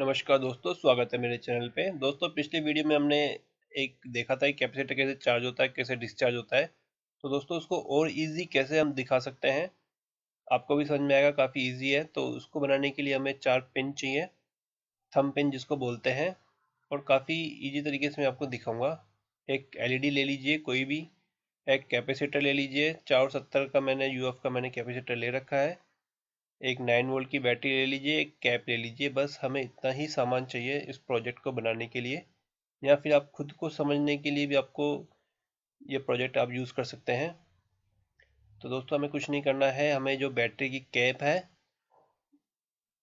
नमस्कार दोस्तों स्वागत है मेरे चैनल पे दोस्तों पिछले वीडियो में हमने एक देखा था कि कैपेसिटर कैसे चार्ज होता है कैसे डिस्चार्ज होता है तो दोस्तों उसको और इजी कैसे हम दिखा सकते हैं आपको भी समझ में आएगा काफ़ी इजी है तो उसको बनाने के लिए हमें चार पिन चाहिए थम पिन जिसको बोलते हैं और काफ़ी ईजी तरीके से मैं आपको दिखाऊँगा एक एल e ले लीजिए कोई भी एक कैपेसिटर ले लीजिए चार सत्तर का मैंने यू का मैंने कैपेसिटर ले रखा है एक नाइन वोल्ट की बैटरी ले लीजिए एक कैप ले लीजिए बस हमें इतना ही सामान चाहिए इस प्रोजेक्ट को बनाने के लिए या फिर आप खुद को समझने के लिए भी आपको ये प्रोजेक्ट आप यूज़ कर सकते हैं तो दोस्तों हमें कुछ नहीं करना है हमें जो बैटरी की कैप है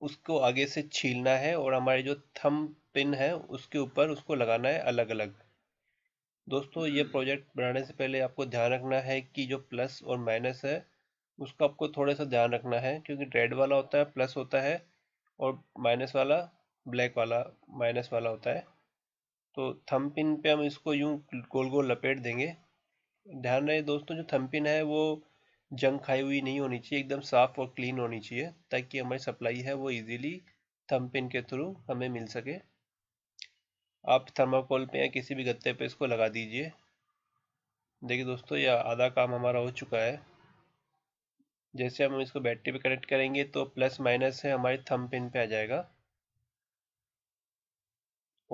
उसको आगे से छीलना है और हमारे जो थम पिन है उसके ऊपर उसको लगाना है अलग अलग दोस्तों ये प्रोजेक्ट बनाने से पहले आपको ध्यान रखना है कि जो प्लस और माइनस है उसको आपको थोड़ा सा ध्यान रखना है क्योंकि रेड वाला होता है प्लस होता है और माइनस वाला ब्लैक वाला माइनस वाला होता है तो थम पिन पे हम इसको यूँ गोल गोल लपेट देंगे ध्यान रहे दोस्तों जो थम पिन है वो जंग खाई हुई नहीं होनी चाहिए एकदम साफ़ और क्लीन होनी चाहिए ताकि हमारी सप्लाई है वो इजीली थम पिन के थ्रू हमें मिल सके आप थर्माकोल पे या किसी भी गत्ते पे इसको लगा दीजिए देखिए दोस्तों यह आधा काम हमारा हो चुका है जैसे हम इसको बैटरी पे कनेक्ट करेंगे तो प्लस माइनस है हमारे थंब पिन पे आ जाएगा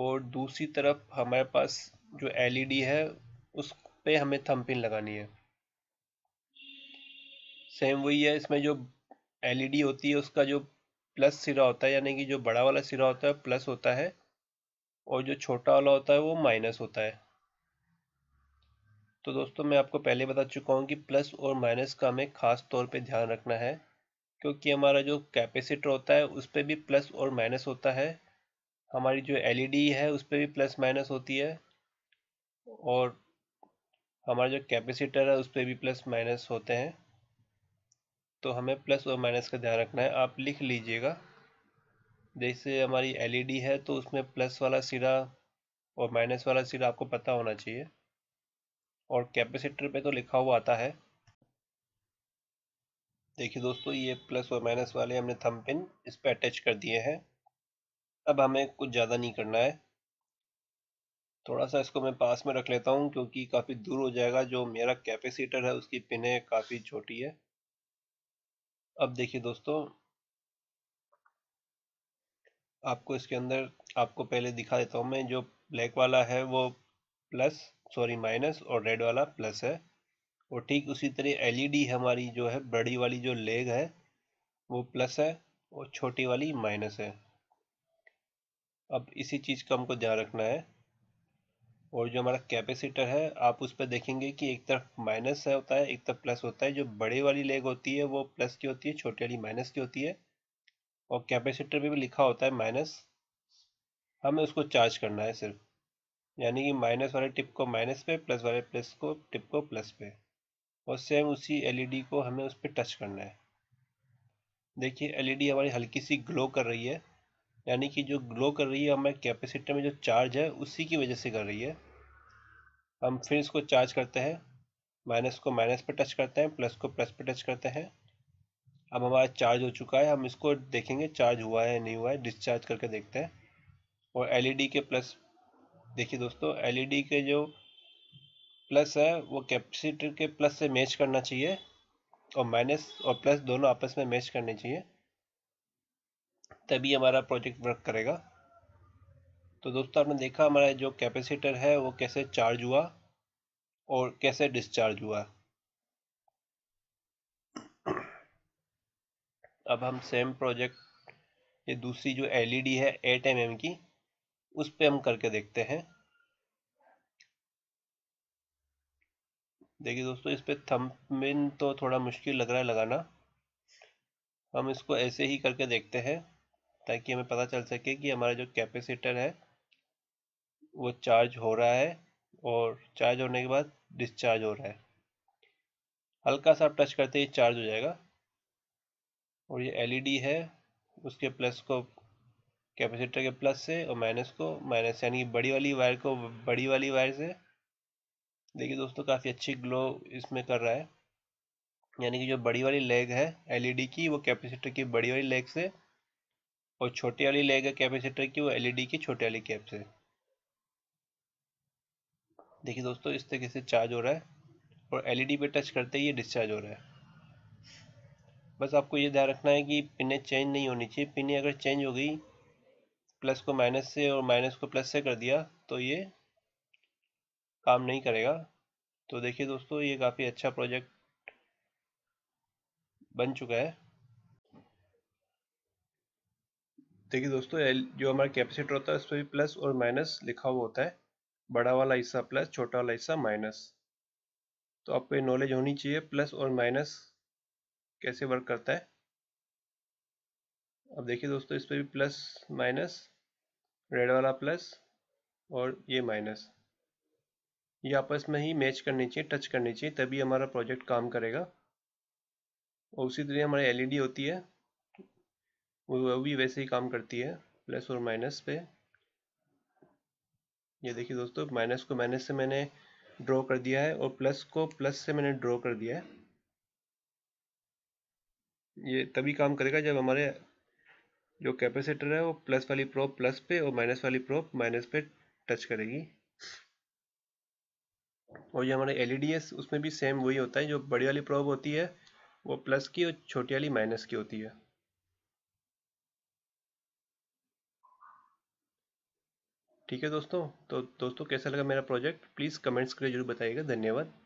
और दूसरी तरफ हमारे पास जो एलईडी है उस पे हमें थंब पिन लगानी है सेम वही है इसमें जो एलईडी होती है उसका जो प्लस सिरा होता है यानी कि जो बड़ा वाला सिरा होता है प्लस होता है और जो छोटा वाला होता है वो माइनस होता है तो दोस्तों मैं आपको पहले बता चुका हूँ कि प्लस और माइनस का हमें खास तौर पे ध्यान रखना है क्योंकि हमारा जो कैपेसिटर होता है उस पर भी प्लस और माइनस होता है हमारी जो एलईडी है उस पर भी प्लस माइनस होती है और हमारा जो कैपेसिटर है उस पर भी प्लस माइनस होते हैं तो हमें प्लस और माइनस का ध्यान रखना है आप लिख लीजिएगा जैसे हमारी एलईडी है तो उसमें प्लस वाला सिरा और माइनस वाला सिरा आपको पता होना चाहिए और कैपेसिटर पे तो लिखा हुआ आता है देखिए दोस्तों ये प्लस और माइनस वाले हमने थम पिन इस पर अटैच कर दिए हैं अब हमें कुछ ज़्यादा नहीं करना है थोड़ा सा इसको मैं पास में रख लेता हूँ क्योंकि काफ़ी दूर हो जाएगा जो मेरा कैपेसिटर है उसकी पिन है काफ़ी छोटी है अब देखिए दोस्तों आपको इसके अंदर आपको पहले दिखा देता हूँ मैं जो ब्लैक वाला है वो प्लस सॉरी माइनस और रेड वाला प्लस है और ठीक उसी तरह एलईडी हमारी जो है बड़ी वाली जो लेग है वो प्लस है और छोटी वाली माइनस है अब इसी चीज़ का हमको ध्यान रखना है और जो हमारा कैपेसिटर है आप उस पर देखेंगे कि एक तरफ माइनस है होता है एक तरफ प्लस होता है जो बड़े वाली लेग होती है वो प्लस की होती है छोटी वाली माइनस की होती है और कैपेसिटर पर भी लिखा होता है माइनस हमें उसको चार्ज करना है सिर्फ यानी कि माइनस वाले टिप को माइनस पे प्लस वाले प्लस को टिप को प्लस पे और सेम उसी एलईडी को हमें उस पर टच करना है देखिए एलईडी हमारी हल्की सी ग्लो कर रही है यानी कि जो ग्लो कर रही है हमारे कैपेसिटर में जो चार्ज है उसी की वजह से कर रही है हम फिर इसको चार्ज करते हैं माइनस को माइनस पर टच करते हैं प्लस को प्लस पर टच करते हैं अब हमारा चार्ज हो चुका है हम इसको देखेंगे चार्ज हुआ है नहीं हुआ है डिस्चार्ज करके देखते हैं और एलईडी के प्लस देखिए दोस्तों एलईडी e के जो प्लस है वो कैपेसिटर के प्लस से मैच करना चाहिए और माइनस और प्लस दोनों आपस में मैच करने चाहिए तभी हमारा प्रोजेक्ट वर्क करेगा तो दोस्तों आपने देखा हमारा जो कैपेसिटर है वो कैसे चार्ज हुआ और कैसे डिस्चार्ज हुआ अब हम सेम प्रोजेक्ट ये दूसरी जो एलईडी e है एट एम mm की उस पर हम करके देखते हैं देखिए दोस्तों इस पर थम्पिन तो थोड़ा मुश्किल लग रहा है लगाना हम इसको ऐसे ही करके देखते हैं ताकि हमें पता चल सके कि हमारा जो कैपेसिटर है वो चार्ज हो रहा है और चार्ज होने के बाद डिस्चार्ज हो रहा है हल्का सा टच करते ही चार्ज हो जाएगा और ये एलईडी है उसके प्लस को कैपेसिटर के प्लस से और माइनस को माइनस यानी कि बड़ी वाली वायर को बड़ी वाली वायर से देखिए दोस्तों काफ़ी अच्छी ग्लो इसमें कर रहा है यानी कि जो बड़ी वाली लेग है एलईडी e की वो कैपेसिटर की बड़ी वाली लेग से और छोटी वाली लेग है कैपेसिटर की वो एलईडी e की छोटी वाली कैप से देखिए दोस्तों इस तरीके से चार्ज हो रहा है और एलईडी e पे टच करते ही ये डिस्चार्ज हो रहा है बस आपको ये ध्यान रखना है कि पिनें चेंज नहीं होनी चाहिए पिनें अगर चेंज हो गई प्लस को माइनस से और माइनस को प्लस से कर दिया तो ये काम नहीं करेगा तो देखिए दोस्तों ये काफ़ी अच्छा प्रोजेक्ट बन चुका है देखिए दोस्तों जो हमारा कैपेसिटर होता है उस पर भी प्लस और माइनस लिखा हुआ होता है बड़ा वाला हिस्सा प्लस छोटा वाला हिस्सा माइनस तो आपको ये नॉलेज होनी चाहिए प्लस और माइनस कैसे वर्क करता है अब देखिए दोस्तों इस पर भी प्लस माइनस रेड वाला प्लस और ये माइनस ये आपस में ही मैच करनी चाहिए टच करनी चाहिए तभी हमारा प्रोजेक्ट काम करेगा और उसी तरह हमारी एलईडी होती है वो भी वैसे ही काम करती है प्लस और माइनस पे ये देखिए दोस्तों माइनस को माइनस से मैंने ड्रॉ कर दिया है और प्लस को प्लस से मैंने ड्रॉ कर दिया है ये तभी काम करेगा जब हमारे जो कैपेसिटर है वो प्लस वाली प्रोप प्लस पे और माइनस वाली प्रोप माइनस पे टच करेगी और ये हमारे एल e उसमें भी सेम वही होता है जो बड़ी वाली प्रोप होती है वो प्लस की और छोटी वाली माइनस की होती है ठीक है दोस्तों तो दोस्तों कैसा लगा मेरा प्रोजेक्ट प्लीज़ कमेंट्स के लिए जरूर बताइएगा धन्यवाद